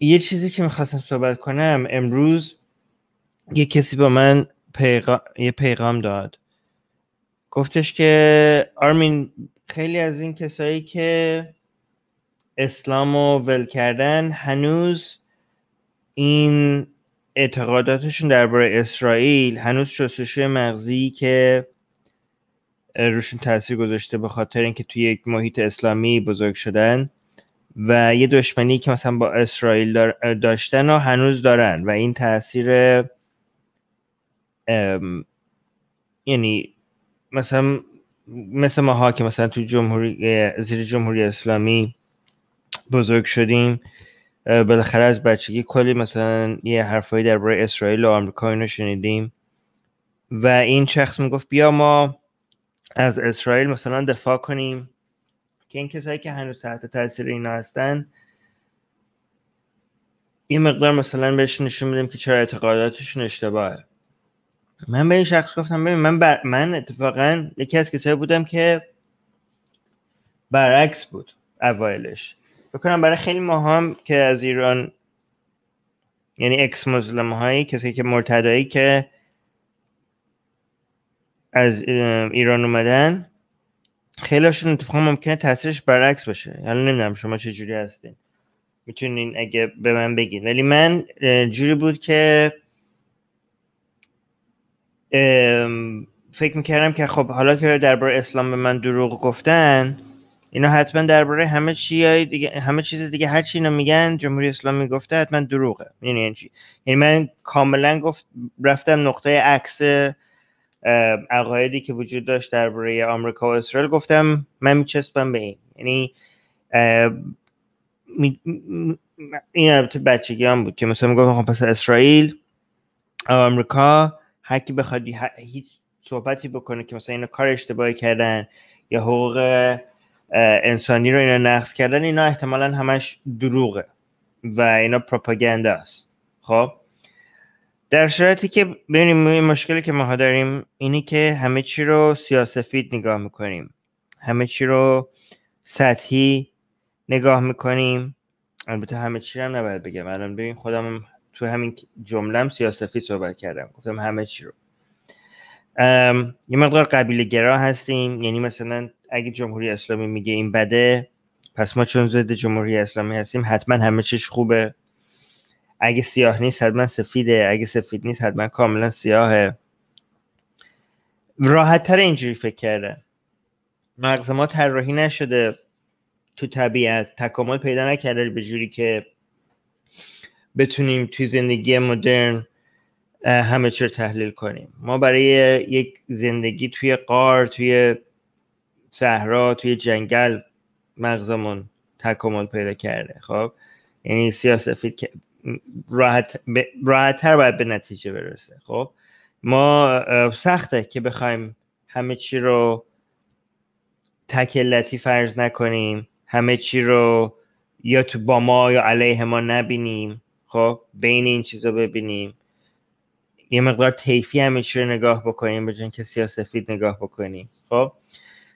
یه چیزی که میخواستم صحبت کنم امروز یه کسی با من یه پیغام داد گفتش که آرمین خیلی از این کسایی که اسلام رو ول کردن هنوز این اعتقاداتشون درباره اسرائیل هنوز شستشوی مغزی که روشون تاثیر گذاشته به خاطر اینکه توی یک محیط اسلامی بزرگ شدن و یه دشمنی که مثلا با اسرائیل داشتن و هنوز دارن و این تاثیر یعنی مثلا مثل ماها که مثلا تو جمهوری زیر جمهوری اسلامی بزرگ شدیم بالاخره از بچگی کلی مثلا یه حرفایی درباره اسرائیل و آمریکا اینو شنیدیم و این شخص میگفت بیا ما از اسرائیل مثلا دفاع کنیم که این کسایی که هنوز تحت تاثیر اینا هستن یه مقدار مثلا بهش نشون میدیم که چرا اعتقاداتشون اشتباهه من به این شخص گفتم ببین من بر... من اتفاقا یکی از کسایی بودم که برعکس بود اوایلش بکنم برای خیلی هم که از ایران یعنی اکس مزلم هایی کسی که مرتدایی که از ایران اومدن خیلیشون اتفاقا ممکنه تاثیرش برعکس باشه حالا نمیدونم شما چه جوری هستین میتونین اگه به من بگین ولی من جوری بود که فکر میکردم که خب حالا که درباره اسلام به من دروغ گفتن اینا حتما درباره همه چی دیگه همه چیز دیگه هر چی اینا میگن جمهوری اسلامی گفته حتما دروغه یعنی یعنی من کاملا گفت رفتم نقطه عکس عقایدی که وجود داشت درباره آمریکا و اسرائیل گفتم من میچسبم به این یعنی این البته بچگی هم بود که مثلا میگفتم خب پس اسرائیل آمریکا هر کی بخواد هیچ صحبتی بکنه که مثلا اینا کار اشتباهی کردن یا حقوق انسانی رو اینا نقض کردن اینا احتمالا همش دروغه و اینا پروپاگندا است خب در صورتی که ببینیم مشکلی که ما داریم اینی که همه چی رو سیاسفید نگاه میکنیم همه چی رو سطحی نگاه میکنیم البته همه چی هم نباید بگم الان ببین خودم تو همین جملم سیاسفید صحبت کردم گفتم همه چی رو یه مقدار قبیله گرا هستیم یعنی مثلا اگه جمهوری اسلامی میگه این بده پس ما چون ضد جمهوری اسلامی هستیم حتما همه چیش خوبه اگه سیاه نیست حتما سفیده اگه سفید نیست حتما کاملا سیاهه راحت تر اینجوری فکر کرده مغز ما طراحی نشده تو طبیعت تکامل پیدا نکرده به جوری که بتونیم توی زندگی مدرن همه چی تحلیل کنیم ما برای یک زندگی توی قار توی صحرا توی جنگل مغزمون تکامل پیدا کرده خب یعنی سیاسفید راحت ب... باید به نتیجه برسه خب ما سخته که بخوایم همه چی رو تکلتی فرض نکنیم همه چی رو یا تو با ما یا علیه ما نبینیم خب بین این چیزا ببینیم یه مقدار تیفی همه چی رو نگاه بکنیم به که سفید نگاه بکنیم خب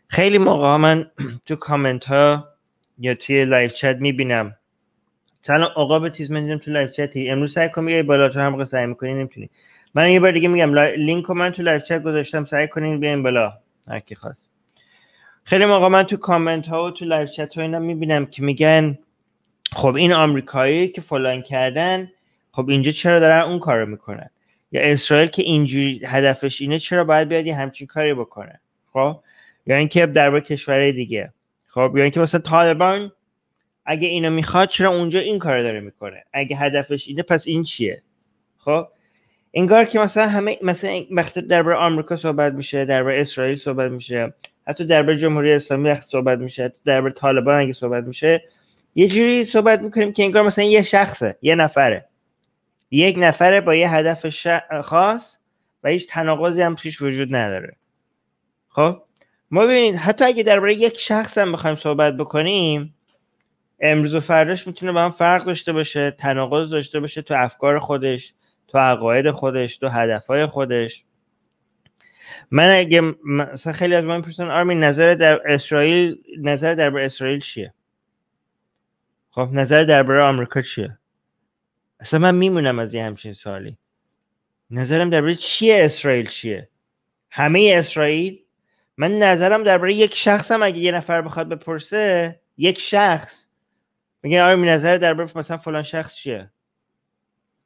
خیلی موقع من تو کامنت ها یا توی لایف چت میبینم سلام آقا به چیز من دیدم تو لایو چتی امروز سعی کنم بیای بالا تو هم سعی می‌کنی نمیتونی من یه بار دیگه میگم لینک رو من تو لایو چت گذاشتم سعی کنین بیاین بالا هر کی خواست خیلی موقع من تو کامنت ها و تو لایو چت ها اینا میبینم که میگن خب این آمریکایی که فلان کردن خب اینجا چرا دارن اون کارو میکنن یا اسرائیل که اینجوری هدفش اینه چرا باید بیاد یه همچین کاری بکنه خب یا اینکه درباره کشور دیگه خب یا اینکه مثلا طالبان اگه اینو میخواد چرا اونجا این کار داره میکنه اگه هدفش اینه پس این چیه خب انگار که مثلا همه مثلا وقتی درباره آمریکا صحبت میشه درباره اسرائیل صحبت میشه حتی درباره جمهوری اسلامی صحبت میشه حتی درباره طالبان اگه صحبت میشه یه جوری صحبت میکنیم که انگار مثلا یه شخصه یه نفره یک نفره با یه هدف خاص و هیچ تناقضی هم پیش وجود نداره خب ما ببینید حتی اگه درباره یک شخص هم بخوایم صحبت بکنیم امروز و فرداش میتونه با هم فرق داشته باشه تناقض داشته باشه تو افکار خودش تو عقاید خودش تو هدفهای خودش من اگه مثلا خیلی از من میپرسن آرمین نظر در اسرائیل نظر درباره اسرائیل چیه خب نظر درباره آمریکا چیه اصلا من میمونم از یه همچین سالی نظرم درباره چیه اسرائیل چیه همه اسرائیل من نظرم درباره یک شخصم اگه یه نفر بخواد بپرسه یک شخص میگن آره نظر درباره مثلا فلان شخص چیه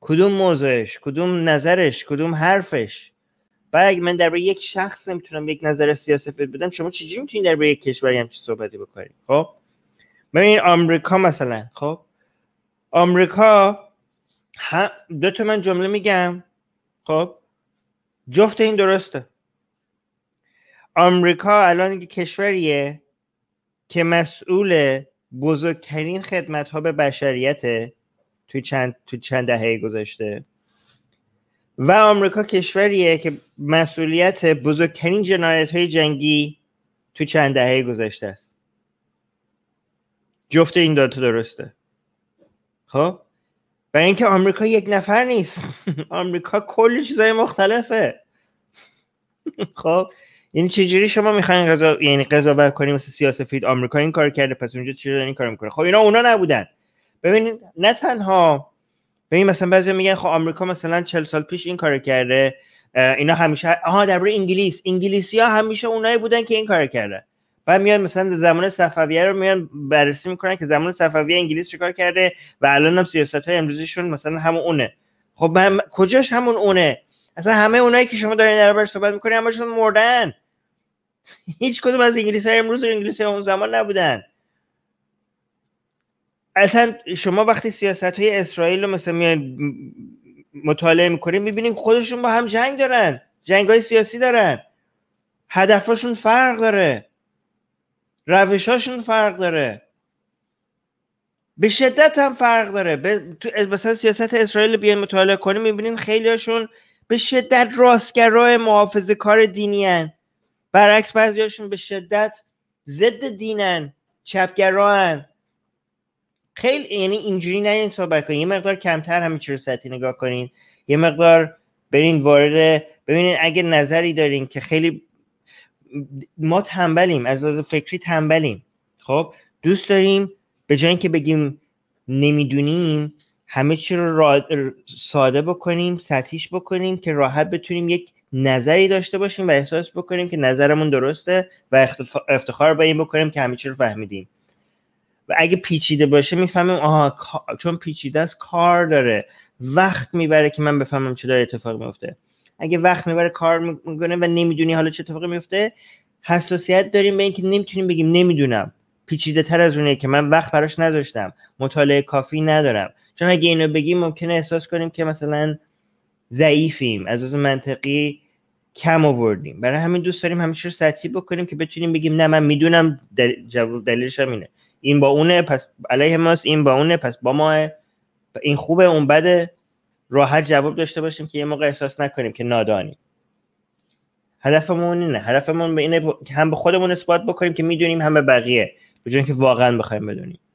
کدوم موضوعش کدوم نظرش کدوم حرفش بعد اگه من درباره یک شخص نمیتونم یک نظر سیاسی بدم شما چجوری میتونید درباره یک کشوری همچین صحبتی بکنید خب ببینید آمریکا مثلا خب آمریکا ها دو تا من جمله میگم خب جفت این درسته آمریکا الان یک کشوریه که مسئول بزرگترین خدمت ها به بشریت توی چند, توی چند دهه گذشته و آمریکا کشوریه که مسئولیت بزرگترین جنایت های جنگی تو چند دهه گذشته است جفت این داتا درسته خب برای اینکه آمریکا یک نفر نیست آمریکا کلی چیزای مختلفه خب یعنی چجوری شما میخواین قضا یعنی قضاوت کنیم مثل سیاسفید آمریکا این کار کرده پس اونجا چجوری این کار میکنه خب اینا اونا نبودن ببینید نه تنها ببین مثلا بعضی میگن خب آمریکا مثلا 40 سال پیش این کار کرده اینا همیشه آها درباره انگلیس انگلیسی ها همیشه اونایی بودن که این کار کرده بعد میان مثلا زمان صفویه رو میان بررسی میکنن که زمان صفویه انگلیس چیکار کرده و الان هم سیاست های امروزیشون مثلا همون اونه خب هم... کجاش همون اونه اصلا همه اونایی که شما دارین دربارش صحبت میکنین همشون مردن هیچ کدوم از انگلیس های امروز و انگلیس های اون زمان نبودن اصلا شما وقتی سیاست های اسرائیل رو مثلا میان مطالعه میکنیم میبینیم خودشون با هم جنگ دارن جنگ های سیاسی دارن هدفشون فرق داره روشاشون فرق داره به شدت هم فرق داره به... مثلا سیاست اسرائیل بیان مطالعه کنیم میبینین هاشون به شدت راستگرای محافظه کار دینی برعکس بعضیاشون به شدت ضد دینن چپگراهن خیلی یعنی اینجوری نه این صحبت یه مقدار کمتر رو سطحی نگاه کنین یه مقدار برین وارد ببینین اگه نظری دارین که خیلی ما تنبلیم از لحاظ فکری تنبلیم خب دوست داریم به جای اینکه بگیم نمیدونیم همه چی رو ساده بکنیم سطحیش بکنیم که راحت بتونیم یک نظری داشته باشیم و احساس بکنیم که نظرمون درسته و افتخار با این بکنیم که همه رو فهمیدیم و اگه پیچیده باشه میفهمیم آها چون پیچیده است کار داره وقت میبره که من بفهمم چه داره اتفاق میفته اگه وقت میبره کار میکنه و نمیدونی حالا چه اتفاقی میفته حساسیت داریم به اینکه نمیتونیم بگیم نمیدونم پیچیده تر از اونه که من وقت براش نداشتم مطالعه کافی ندارم چون اگه اینو بگیم ممکنه احساس کنیم که مثلا ضعیفیم از از منطقی کم آوردیم برای همین دوست داریم همیشه سطحی بکنیم که بتونیم بگیم نه من میدونم دل... دلیلش هم اینه این با اونه پس علیه ماست این با اونه پس با ماه این خوبه اون بده راحت جواب داشته باشیم که یه موقع احساس نکنیم که نادانیم هدفمون اینه هدفمون به اینه هم به خودمون اثبات بکنیم که میدونیم همه بقیه به که واقعا بخوایم بدونیم